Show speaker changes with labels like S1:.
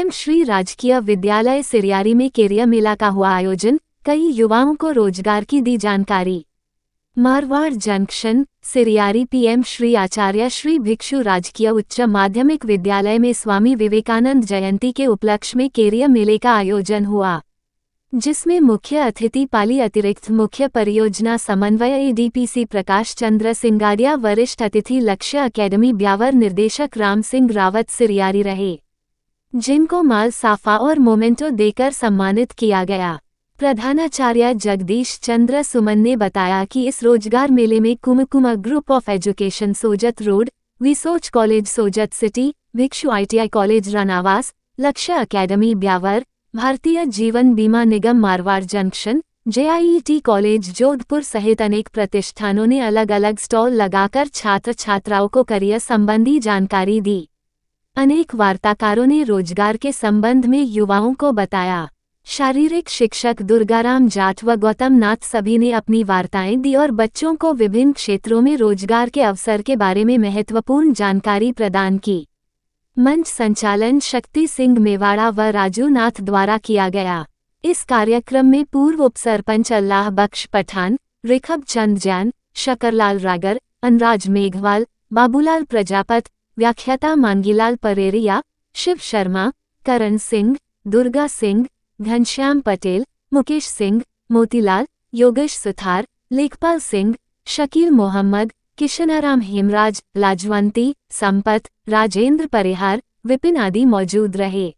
S1: M Shri राजकीय विद्यालय सिरियारी में केरिया मेला का हुआ आयोजन कई युवाओं को रोजगार की दी जानकारी मारवाड़ जंक्शन सिरियारी पीएम श्री आचार्य श्री भिक्षु राजकीय उच्च माध्यमिक विद्यालय में स्वामी विवेकानंद जयंती के उपलक्ष्य में केरिया मेले का आयोजन हुआ जिसमें मुख्य अतिथि पाली अतिरिक्त मुख्य परियोजना समन्वय एडीपीसी प्रकाश चंद्र सिंगारिया वरिष्ठ अतिथि लक्ष्य अकेडमी ब्यावर निर्देशक राम सिंह रावत सिरियारी रहे जिनको माल साफा और मोमेंटो देकर सम्मानित किया गया प्रधानाचार्य जगदीश चंद्र सुमन ने बताया कि इस रोजगार मेले में Kumkuma group of education Sojat road Visoch college Sojat city Bhikshu ITI college Ranawas Lakshya academy Beawar Bharatiya Jeevan Bima Nigam Marwar junction JIET college Jodhpur सहित अनेक प्रतिष्ठानों ने अलग अलग स्टॉल लगाकर छात्र छात्राओं को करियर संबंधी जानकारी दी अनेक वार्ताकारों ने रोजगार के संबंध में युवाओं को बताया शारीरिक शिक्षक दुर्गाराम जाट व गौतम नाथ सभी ने अपनी वार्ताएं दी और बच्चों को विभिन्न क्षेत्रों में रोजगार के अवसर के बारे में महत्वपूर्ण जानकारी प्रदान की मंच संचालन शक्ति सिंह मेवाड़ा व राजू नाथ द्वारा किया गया इस कार्यक्रम में पूर्व उप सरपंच अल्लाह बख्श पठान ऋखभ चंद जैन शकरलाल रागर अनराज मेघवाल बाबूलाल प्रजापत व्याख्याता मानगीलाल परेरिया शिव शर्मा करण सिंह दुर्गा सिंह घनश्याम पटेल मुकेश सिंह मोतीलाल योगेश सुथार लेखपाल सिंह शकील मोहम्मद किशनाराम हेमराज लाजवंती संपत राजेंद्र परिहार विपिन आदि मौजूद रहे